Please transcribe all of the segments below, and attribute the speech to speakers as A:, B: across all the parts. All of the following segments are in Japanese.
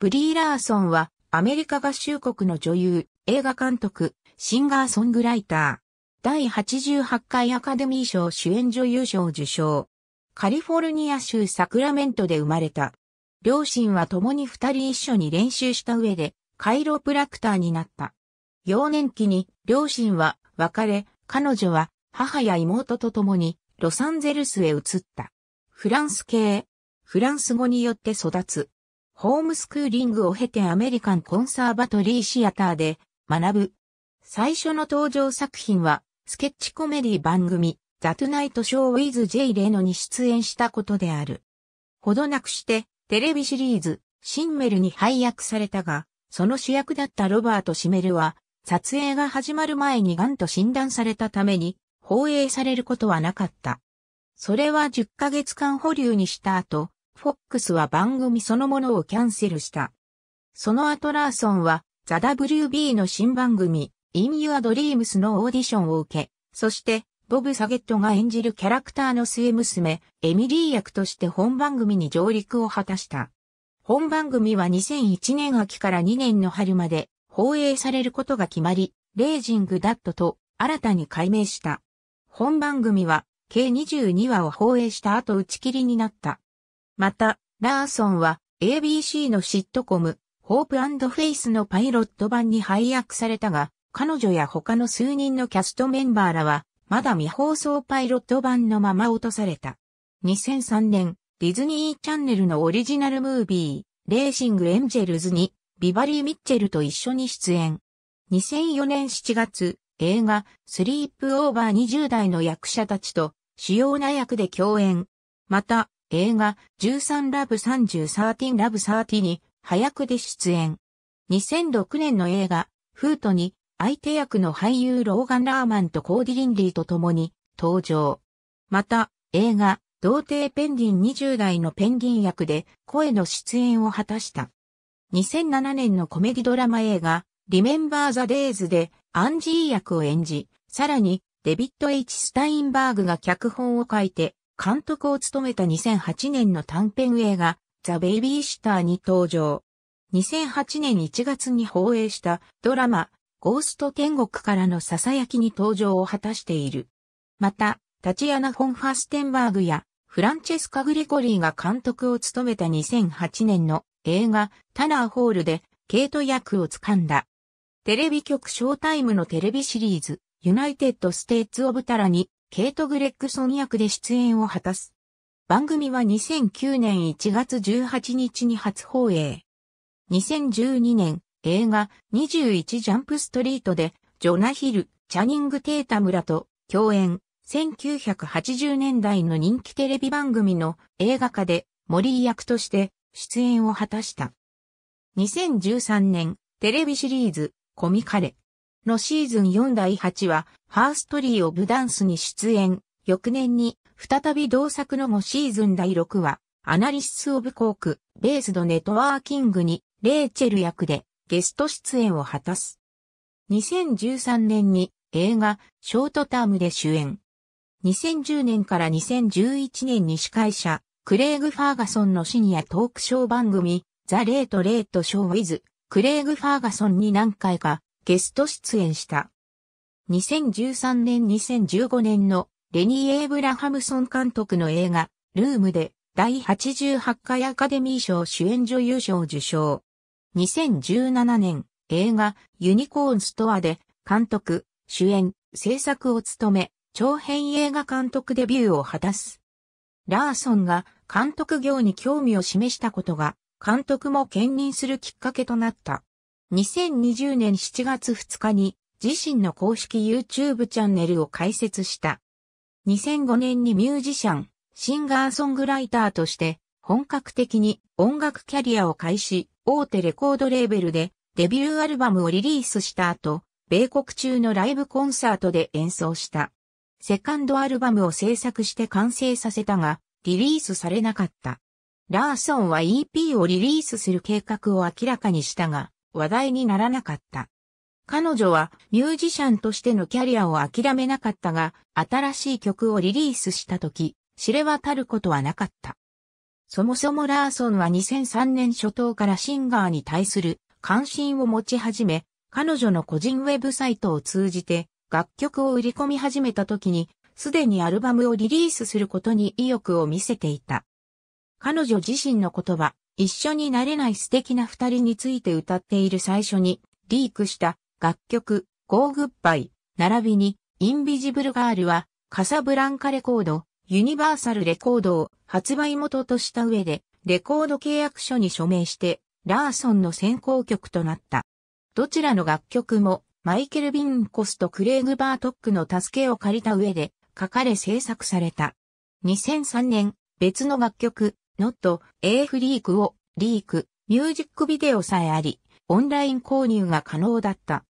A: ブリー・ラーソンはアメリカ合衆国の女優、映画監督、シンガーソングライター。第88回アカデミー賞主演女優賞受賞。カリフォルニア州サクラメントで生まれた。両親は共に二人一緒に練習した上で、カイロプラクターになった。幼年期に両親は別れ、彼女は母や妹と共にロサンゼルスへ移った。フランス系、フランス語によって育つ。ホームスクーリングを経てアメリカンコンサーバトリーシアターで学ぶ。最初の登場作品は、スケッチコメディ番組、ザ・トゥナイト・ショー・ウィズ・ジェイ・レノに出演したことである。ほどなくして、テレビシリーズ、シンメルに配役されたが、その主役だったロバート・シメルは、撮影が始まる前にンと診断されたために、放映されることはなかった。それは10ヶ月間保留にした後、フォックスは番組そのものをキャンセルした。その後ラーソンは、ザ・ WB の新番組、In Your Dreams のオーディションを受け、そして、ボブ・サゲットが演じるキャラクターの末娘、エミリー役として本番組に上陸を果たした。本番組は2001年秋から2年の春まで放映されることが決まり、レイジングダットと新たに改名した。本番組は計22話を放映した後打ち切りになった。また、ラーソンは ABC のシットコム、ホープフェイスのパイロット版に配役されたが、彼女や他の数人のキャストメンバーらは、まだ未放送パイロット版のまま落とされた。2003年、ディズニーチャンネルのオリジナルムービー、レーシング・エンジェルズに、ビバリー・ミッチェルと一緒に出演。2004年7月、映画、スリープオーバー20代の役者たちと、主要な役で共演。また、映画13ラブ30 13ラブ30に早くで出演。2006年の映画フートに相手役の俳優ローガン・ラーマンとコーディ・リンリーと共に登場。また映画童貞ペンギン20代のペンギン役で声の出演を果たした。2007年のコメディドラマ映画リメンバー・ザ・デイズでアンジー役を演じ、さらにデビッド・ H・ スタインバーグが脚本を書いて監督を務めた2008年の短編映画、ザ・ベイビーシターに登場。2008年1月に放映したドラマ、ゴースト天国からの囁きに登場を果たしている。また、タチアナ・フォン・ファステンバーグやフランチェスカ・グレコリーが監督を務めた2008年の映画タナーホールでケイト役を掴んだ。テレビ局ショータイムのテレビシリーズユナイテッド・ステイツ・オブ・タラにケイト・グレッグソン役で出演を果たす。番組は2009年1月18日に初放映。2012年、映画21ジャンプストリートで、ジョナ・ヒル、チャニング・テータムラと共演。1980年代の人気テレビ番組の映画化で森役として出演を果たした。2013年テレビシリーズコミカレのシーズン4第8話、ファーストリー・オブ・ダンスに出演。翌年に、再び同作の5シーズン第6話、アナリシス・オブ・コーク、ベースド・ネットワーキングに、レイチェル役でゲスト出演を果たす。2013年に映画、ショートタームで主演。2010年から2011年に司会者、クレイグ・ファーガソンのシニアトークショー番組、ザ・レート・レート・ショー・ウィズ、クレイグ・ファーガソンに何回かゲスト出演した。2013年2015年のレニー・エイブラハムソン監督の映画、ルームで第88回アカデミー賞主演女優賞受賞。2017年、映画、ユニコーンストアで、監督、主演、制作を務め、長編映画監督デビューを果たす。ラーソンが監督業に興味を示したことが、監督も兼任するきっかけとなった。2020年7月2日に自身の公式 YouTube チャンネルを開設した。2005年にミュージシャン、シンガーソングライターとして本格的に音楽キャリアを開始、大手レコードレーベルでデビューアルバムをリリースした後、米国中のライブコンサートで演奏した。セカンドアルバムを制作して完成させたが、リリースされなかった。ラーソンは EP をリリースする計画を明らかにしたが、話題にならなかった。彼女はミュージシャンとしてのキャリアを諦めなかったが、新しい曲をリリースした時、知れ渡ることはなかった。そもそもラーソンは2003年初頭からシンガーに対する関心を持ち始め、彼女の個人ウェブサイトを通じて楽曲を売り込み始めた時に、すでにアルバムをリリースすることに意欲を見せていた。彼女自身の言葉、一緒になれない素敵な二人について歌っている最初にリークした楽曲 Go Goodbye 並びにインビジブルガールはカサブランカレコード、ユニバーサルレコードを発売元とした上でレコード契約書に署名してラーソンの先行曲となった。どちらの楽曲もマイケル・ビンコスとクレイグ・バートックの助けを借りた上で書かれ制作された。2003年別の楽曲 not a freak をリーク、ミュージックビデオさえあり、オンライン購入が可能だった。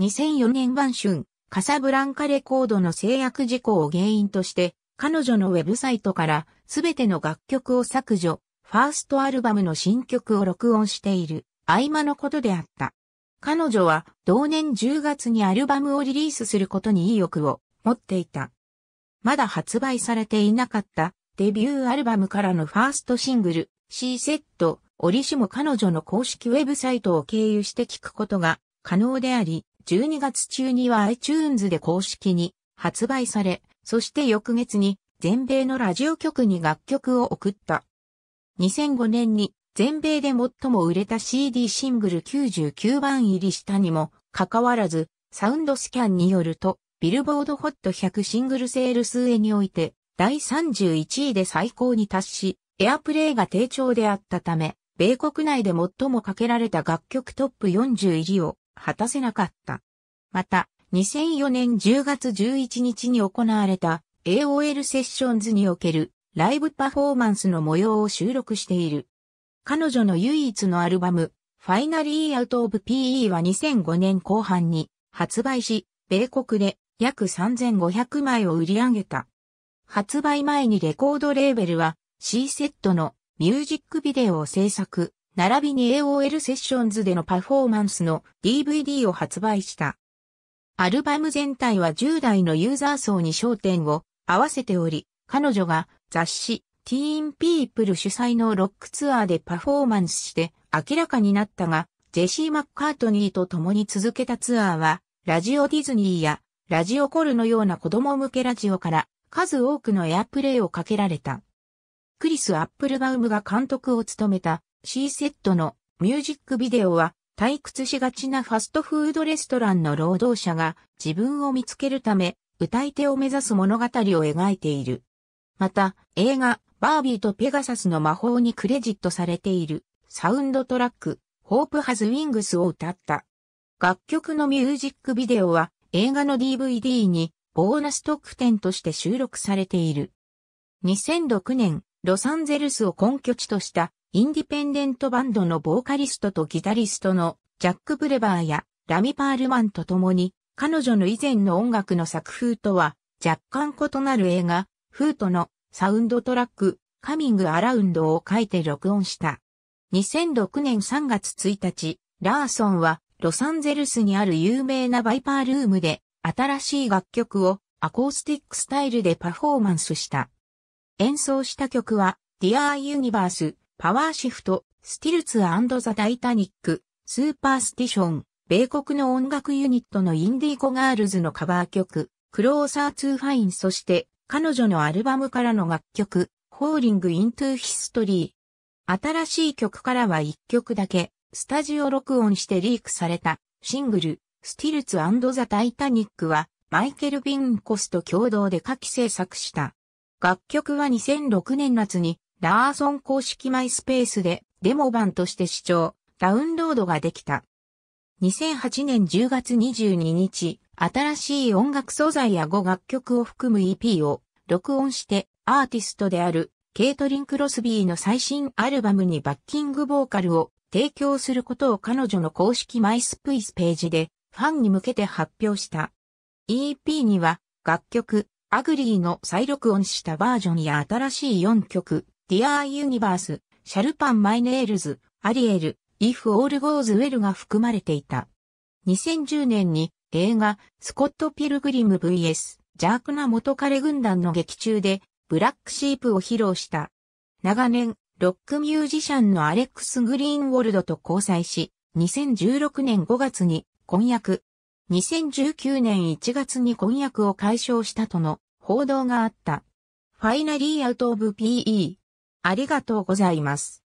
A: 2004年晩春、カサブランカレコードの制約事項を原因として、彼女のウェブサイトからすべての楽曲を削除、ファーストアルバムの新曲を録音している、合間のことであった。彼女は同年10月にアルバムをリリースすることに意欲を持っていた。まだ発売されていなかったデビューアルバムからのファーストシングル、C セット、折しも彼女の公式ウェブサイトを経由して聞くことが可能であり、12月中には iTunes で公式に発売され、そして翌月に全米のラジオ局に楽曲を送った。2005年に全米で最も売れた CD シングル99番入りしたにもかかわらず、サウンドスキャンによると、ビルボードホット100シングルセール数へにおいて、第31位で最高に達し、エアプレイが低調であったため、米国内で最もかけられた楽曲トップ40入りを果たせなかった。また、2004年10月11日に行われた AOL セッションズにおけるライブパフォーマンスの模様を収録している。彼女の唯一のアルバム、ファイナリーアウトオブ PE は2005年後半に発売し、米国で約3500枚を売り上げた。発売前にレコードレーベルは C セットのミュージックビデオを制作、並びに AOL セッションズでのパフォーマンスの DVD を発売した。アルバム全体は10代のユーザー層に焦点を合わせており、彼女が雑誌ティーンピープル主催のロックツアーでパフォーマンスして明らかになったが、ジェシー・マッカートニーと共に続けたツアーは、ラジオディズニーやラジオコルのような子供向けラジオから数多くのエアプレイをかけられた。クリス・アップルバウムが監督を務めた C セットのミュージックビデオは退屈しがちなファストフードレストランの労働者が自分を見つけるため歌い手を目指す物語を描いている。また映画バービーとペガサスの魔法にクレジットされているサウンドトラックホープハズウィングスを歌った。楽曲のミュージックビデオは映画の DVD にボーナス特典として収録されている。2006年、ロサンゼルスを根拠地としたインディペンデントバンドのボーカリストとギタリストのジャック・ブレバーやラミ・パールマンと共に彼女の以前の音楽の作風とは若干異なる映画、フートのサウンドトラック、カミング・アラウンドを書いて録音した。2006年3月1日、ラーソンはロサンゼルスにある有名なバイパールームで新しい楽曲をアコースティックスタイルでパフォーマンスした。演奏した曲は、Dear Universe、パワーシフト、スティルツザ・ a イタニック、スーパースティション、米国の音楽ユニットのインディーゴガールズのカバー曲、クローサー・ to ファインそして、彼女のアルバムからの楽曲、ホーリング・イントゥ・ヒストリー。新しい曲からは1曲だけ、スタジオ録音してリークされた、シングル、スティルツザ・タイタニックは、マイケル・ビンコスと共同で下記制作した。楽曲は2006年夏に、ラーソン公式マイスペースでデモ版として視聴、ダウンロードができた。2008年10月22日、新しい音楽素材や5楽曲を含む EP を録音してアーティストであるケイトリン・クロスビーの最新アルバムにバッキングボーカルを提供することを彼女の公式マイスプイスページでファンに向けて発表した。EP には楽曲、アグリーの再録音したバージョンや新しい4曲、Dear Universe、シャルパンマイネイルズ、アリエル、If All Goes Well が含まれていた。2010年に映画、スコット・ピルグリム VS、邪悪な元彼軍団の劇中で、ブラックシープを披露した。長年、ロックミュージシャンのアレックス・グリーンウォルドと交際し、2016年5月に婚約。2019年1月に婚約を解消したとの報道があった。ファイナリーアウトオブ PE。ありがとうございます。